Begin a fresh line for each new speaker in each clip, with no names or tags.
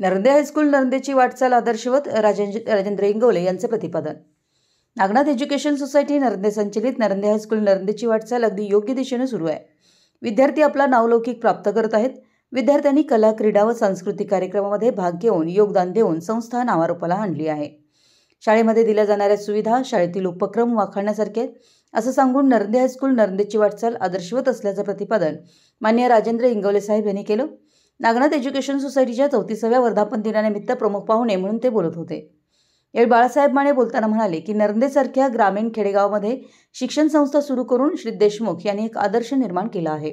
नरंदे high school नरंदेची वाटचाल आदर्शवत राजेंद्र राजेंद्र इंगवले यांचे प्रतिपादन नागनाथ एज्युकेशन सोसायटी नरंदे संचलित नरंदे हायस्कूल नरंदेची वाटचाल अगदी योग्य दिशेने सुरू आहे विद्यार्थी आपला नावलौकिक प्राप्त करत आहेत विद्यार्थ्यांनी कला क्रीडा व सांस्कृतिक कार्यक्रमामध्ये भाग घेऊन योगदान देऊन संस्था नावारोपाला आणली आहे शाळेमध्ये दिल्या जाणाऱ्या सुविधा शाळेतील उपक्रम वाखाणण्यासारखे असं सांगून नरंदे हायस्कूल नरंदेची वाटचाल आदर्शवत असल्याचं प्रतिपादन मान्य राजेंद्र इंगवले साहेब यांनी केलं नागनाथ एज्युकेशन सोसायटीच्या चौतीसाव्या वर्धापन दिनानिमित्त प्रमुख पाहुणे म्हणून ते बोलत होते यावेळी बाळासाहेब माने बोलताना म्हणाले की नरंदेसारख्या ग्रामीण खेडेगावामध्ये शिक्षण संस्था सुरू करून श्री देशमुख यांनी एक आदर्श निर्माण केला आहे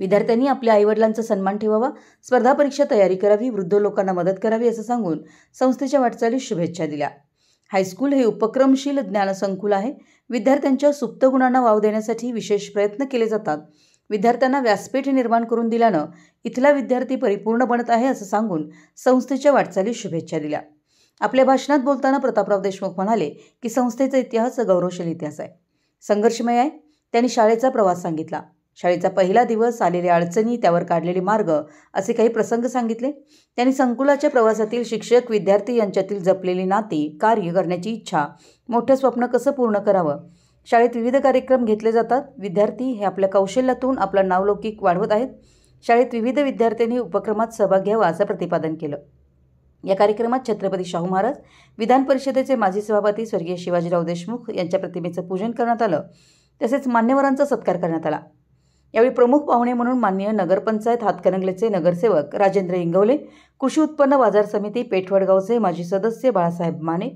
विद्यार्थ्यांनी आपल्या आईवडिलांचा सन्मान ठेवावा स्पर्धा परीक्षा तयारी करावी वृद्ध लोकांना मदत करावी असं सांगून संस्थेच्या वाटचालीस शुभेच्छा दिल्या हायस्कूल हे उपक्रमशील ज्ञानसंकुल आहे विद्यार्थ्यांच्या सुप्त गुणांना वाव देण्यासाठी विशेष प्रयत्न केले जातात विद्यार्थ्यांना व्यासपीठ निर्माण करून दिल्यानं इथला विद्यार्थी परिपूर्ण बनत आहे असं सांगून संस्थेच्या वाटचालीस शुभेच्छा दिल्या आपल्या भाषणात बोलताना प्रतापराव देशमुख म्हणाले की संस्थेचा इतिहास गौरवशील इतिहास आहे संघर्षमय आहे त्यांनी शाळेचा प्रवास सांगितला शाळेचा पहिला दिवस आलेल्या अडचणी त्यावर काढलेले मार्ग असे काही प्रसंग सांगितले त्यांनी संकुलाच्या प्रवासातील शिक्षक विद्यार्थी यांच्यातील जपलेली नाती कार्य करण्याची इच्छा मोठं स्वप्न कसं पूर्ण करावं शाळेत विविध कार्यक्रम घेतले जातात विद्यार्थी हे आपल्या कौशल्यातून आपला नावलौकिक वाढवत आहेत शाळेत विविध विद्यार्थ्यांनी उपक्रमात सहभाग घ्यावा असं प्रतिपादन केलं या कार्यक्रमात छत्रपती शाहू महाराज विधान परिषदेचे माजी सभापती स्वर्गीय शिवाजीराव देशमुख यांच्या प्रतिमेचं पूजन करण्यात आलं तसेच मान्यवरांचा सत्कार करण्यात आला यावेळी प्रमुख पाहुणे म्हणून माननीय नगरपंचायत हातकणंगलेचे नगरसेवक राजेंद्र इंगवले कृषी उत्पन्न बाजार समिती पेठवडगावचे माजी सदस्य बाळासाहेब माने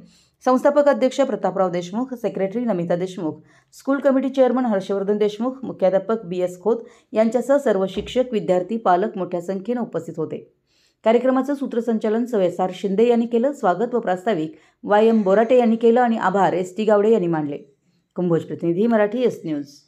संस्थापक अध्यक्ष Prataprao Deshmukh secretary Namita Deshmukh school committee chairman Harshvardhan Deshmukh मुख्याध्यापक बी एस खोत यांच्यासह सर्व शिक्षक विद्यार्थी पालक मोठ्या संख्येनं उपस्थित होते कार्यक्रमाचं सूत्रसंचालन सवयसार शिंदे यांनी केलं स्वागत व प्रास्ताविक वाय एम बोराटे यांनी केलं आणि आभार एस टी गावडे यांनी मांडले कुंभोज प्रतिनिधी मराठी एस न्यूज